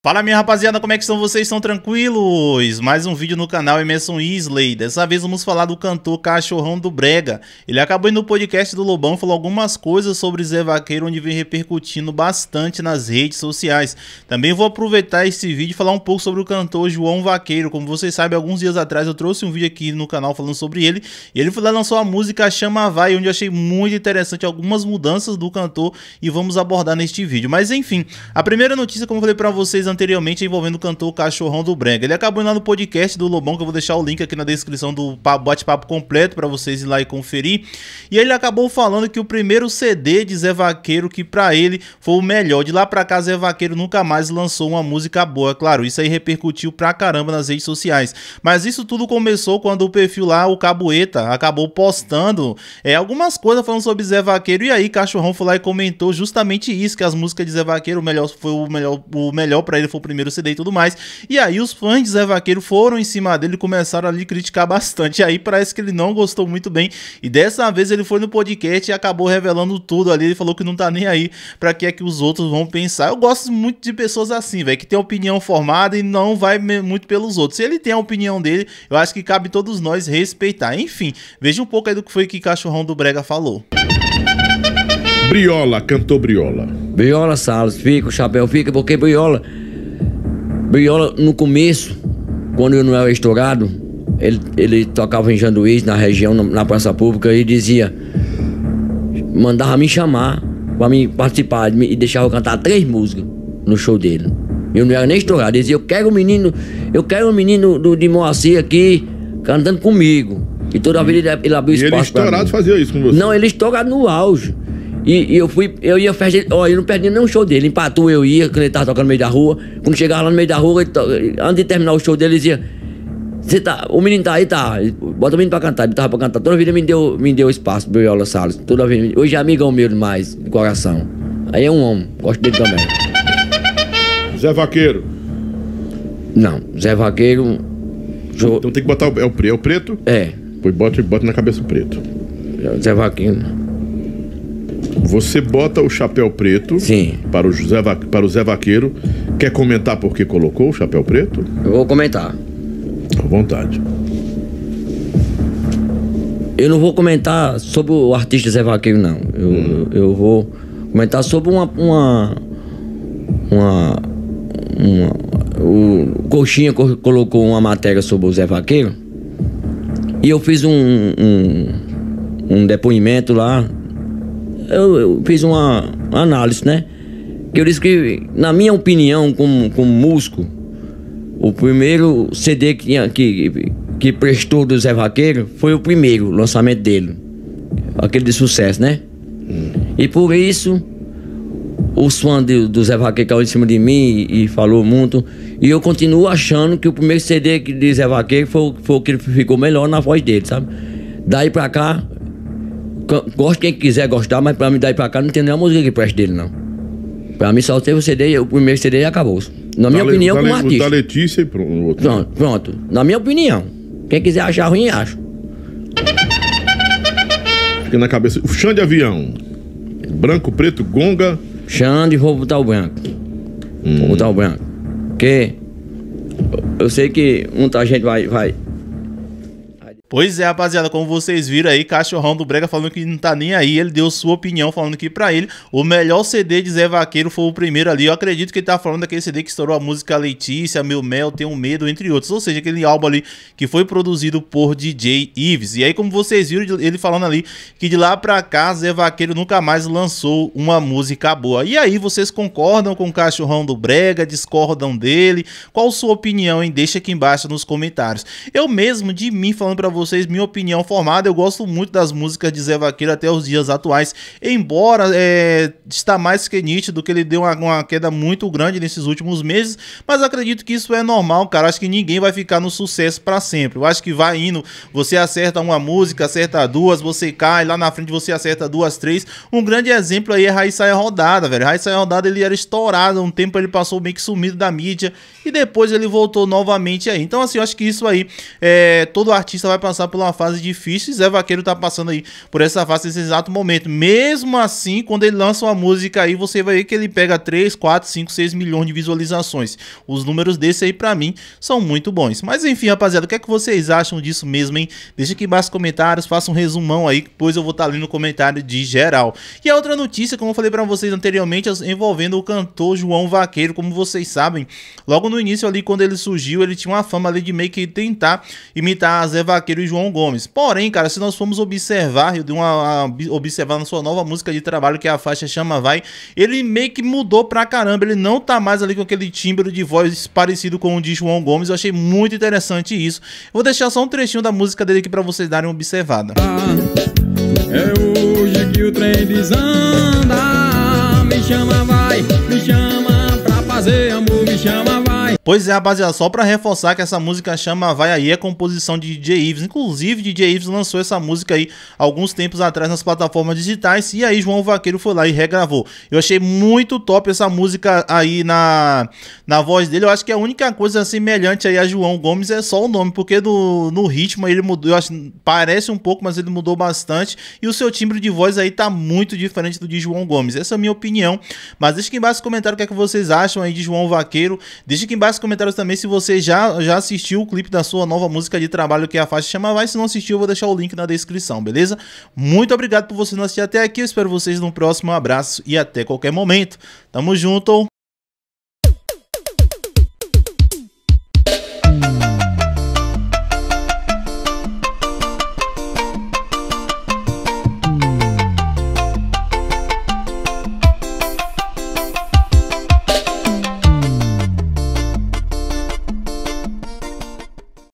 Fala minha rapaziada, como é que estão vocês? Estão tranquilos? Mais um vídeo no canal Emerson Isley. Dessa vez vamos falar do cantor Cachorrão do Brega. Ele acabou indo no podcast do Lobão, falou algumas coisas sobre Zé Vaqueiro, onde vem repercutindo bastante nas redes sociais. Também vou aproveitar esse vídeo e falar um pouco sobre o cantor João Vaqueiro. Como vocês sabem, alguns dias atrás eu trouxe um vídeo aqui no canal falando sobre ele. E ele foi lá lançou a música Chama Vai, onde eu achei muito interessante algumas mudanças do cantor e vamos abordar neste vídeo. Mas enfim, a primeira notícia, como eu falei pra vocês anteriormente envolvendo o cantor Cachorrão do Brega. Ele acabou indo lá no podcast do Lobão, que eu vou deixar o link aqui na descrição do bate-papo completo para vocês ir lá e conferir. E ele acabou falando que o primeiro CD de Zé Vaqueiro, que para ele foi o melhor. De lá para cá, Zé Vaqueiro nunca mais lançou uma música boa. Claro, isso aí repercutiu pra caramba nas redes sociais. Mas isso tudo começou quando o perfil lá, o Caboeta, acabou postando é, algumas coisas falando sobre Zé Vaqueiro. E aí, Cachorrão foi lá e comentou justamente isso: que as músicas de Zé Vaqueiro, o melhor, foi o melhor, o melhor ele, foi o primeiro CD e tudo mais. E aí os fãs de Zé Vaqueiro foram em cima dele e começaram a lhe criticar bastante. E aí parece que ele não gostou muito bem. E dessa vez ele foi no podcast e acabou revelando tudo ali. Ele falou que não tá nem aí para que é que os outros vão pensar. Eu gosto muito de pessoas assim, velho, que tem opinião formada e não vai muito pelos outros. Se ele tem a opinião dele, eu acho que cabe todos nós respeitar. Enfim, veja um pouco aí do que foi que Cachorrão do Brega falou. Briola cantou Briola. Briola Salles, fica, o chapéu fica, porque Briola Briola, no começo, quando eu não era estourado, ele, ele tocava em Janduís, na região, na praça pública, e dizia: mandava me chamar para me participar e deixava eu cantar três músicas no show dele. Eu não era nem estourado, ele dizia: eu quero um menino, eu quero um menino do, de Moacir aqui cantando comigo. E toda vez ele, ele abriu espaço. E ele estourado fazia isso com você? Não, ele estourado no auge. E, e, eu fui, eu ia festa, ó, eu não perdi nenhum show dele. Empatou, eu ia, quando ele tava tocando no meio da rua. Quando chegava lá no meio da rua, to... antes de terminar o show dele, ele dizia. Você tá, o menino tá aí, tá. Bota o menino pra cantar. Ele tava pra cantar. Toda vida me deu, me deu espaço pro Viola Salles. Toda vida. Hoje é amigão meu demais, de coração. Aí é um homem. Gosto dele também. Zé Vaqueiro. Não, Zé Vaqueiro. Show... Então tem que botar o, é, é o, preto? É. Pois bota, bota na cabeça o preto. Zé Vaqueiro. Você bota o chapéu preto Sim. Para, o José Va... para o Zé Vaqueiro. Quer comentar por que colocou o chapéu preto? Eu vou comentar. À vontade. Eu não vou comentar sobre o artista Zé Vaqueiro, não. Eu, hum. eu vou comentar sobre uma. Uma. uma, uma o Coxinha colocou uma matéria sobre o Zé Vaqueiro. E eu fiz um, um, um depoimento lá eu, eu fiz uma análise, né? Que eu disse que, na minha opinião, como, como músico, o primeiro CD que, que, que prestou do Zé Vaqueiro foi o primeiro lançamento dele. Aquele de sucesso, né? Hum. E por isso, os fãs do, do Zé Vaqueiro caíram em cima de mim e, e, falou muito. E eu continuo achando que o primeiro CD de Zé Vaqueiro foi, foi o que ficou melhor na voz dele, sabe? Daí pra cá, Gosto quem quiser gostar, mas pra mim daí pra cá não tem nenhuma música que preste dele, não. Pra mim só teve o CD, o primeiro CD e acabou. Na minha tá opinião, da tá como artista. O tá Letícia e pronto. Pronto, pronto. Na minha opinião. Quem quiser achar ruim, acho Fica na cabeça. O chão de avião. Branco, preto, gonga. Xande, vou botar o branco. Hum. Vou botar o hum. branco. Porque eu sei que muita gente vai, vai Pois é, rapaziada, como vocês viram aí, cachorrão do Brega falando que não tá nem aí, ele deu sua opinião falando que pra ele o melhor CD de Zé Vaqueiro foi o primeiro ali. Eu acredito que ele tá falando daquele CD que estourou a música Letícia, Meu Mel, Tenho Medo, entre outros. Ou seja, aquele álbum ali que foi produzido por DJ Ives. E aí, como vocês viram, ele falando ali que de lá pra cá, Zé Vaqueiro nunca mais lançou uma música boa. E aí, vocês concordam com o cachorrão do Brega, discordam dele? Qual sua opinião, hein? Deixa aqui embaixo nos comentários. Eu mesmo, de mim, falando pra vocês vocês minha opinião formada. Eu gosto muito das músicas de Zé Vaqueiro até os dias atuais, embora é, está mais que nítido que ele deu uma, uma queda muito grande nesses últimos meses, mas acredito que isso é normal, cara. Acho que ninguém vai ficar no sucesso para sempre. Eu acho que vai indo, você acerta uma música, acerta duas, você cai, lá na frente você acerta duas, três. Um grande exemplo aí é Raiz Saia Rodada, velho. Raiz Saia Rodada ele era estourado, um tempo ele passou meio que sumido da mídia e depois ele voltou novamente aí. Então, assim, eu acho que isso aí, é, todo artista vai passar por uma fase difícil e Zé Vaqueiro tá passando aí por essa fase nesse exato momento. Mesmo assim, quando ele lança uma música aí, você vai ver que ele pega 3, 4, 5, 6 milhões de visualizações. Os números desse aí, pra mim, são muito bons. Mas enfim, rapaziada, o que é que vocês acham disso mesmo, hein? Deixa aqui embaixo nos comentários, faça um resumão aí, pois eu vou estar tá ali no comentário de geral. E a outra notícia, como eu falei pra vocês anteriormente, é envolvendo o cantor João Vaqueiro, como vocês sabem, logo no início ali, quando ele surgiu, ele tinha uma fama ali de meio que tentar imitar a Zé Vaqueiro e João Gomes. Porém, cara, se nós formos observar, eu dei uma, uma observar na sua nova música de trabalho, que é a faixa Chama Vai, ele meio que mudou pra caramba. Ele não tá mais ali com aquele timbre de voz parecido com o de João Gomes. Eu achei muito interessante isso. Vou deixar só um trechinho da música dele aqui pra vocês darem uma observada. É hoje que o trem desanda, me chama vai, me chama pra fazer amor, me chama vai. Pois é, rapaziada, só pra reforçar que essa música chama Vai Aí é composição de DJ Ives. Inclusive, DJ Ives lançou essa música aí alguns tempos atrás nas plataformas digitais e aí João Vaqueiro foi lá e regravou. Eu achei muito top essa música aí na, na voz dele. Eu acho que a única coisa semelhante aí a João Gomes é só o nome, porque no no ritmo ele mudou, eu acho, parece um pouco, mas ele mudou bastante. E o seu timbre de voz aí tá muito diferente do de João Gomes. Essa é a minha opinião. Mas deixa aqui embaixo no comentário o que é que vocês acham aí de João Vaqueiro. Deixa aqui embaixo nos comentários também se você já, já assistiu o clipe da sua nova música de trabalho, que é a faixa Chama Vai. Se não assistiu, eu vou deixar o link na descrição, beleza? Muito obrigado por vocês não assistir até aqui. Eu espero vocês no próximo. Um abraço e até qualquer momento. Tamo junto.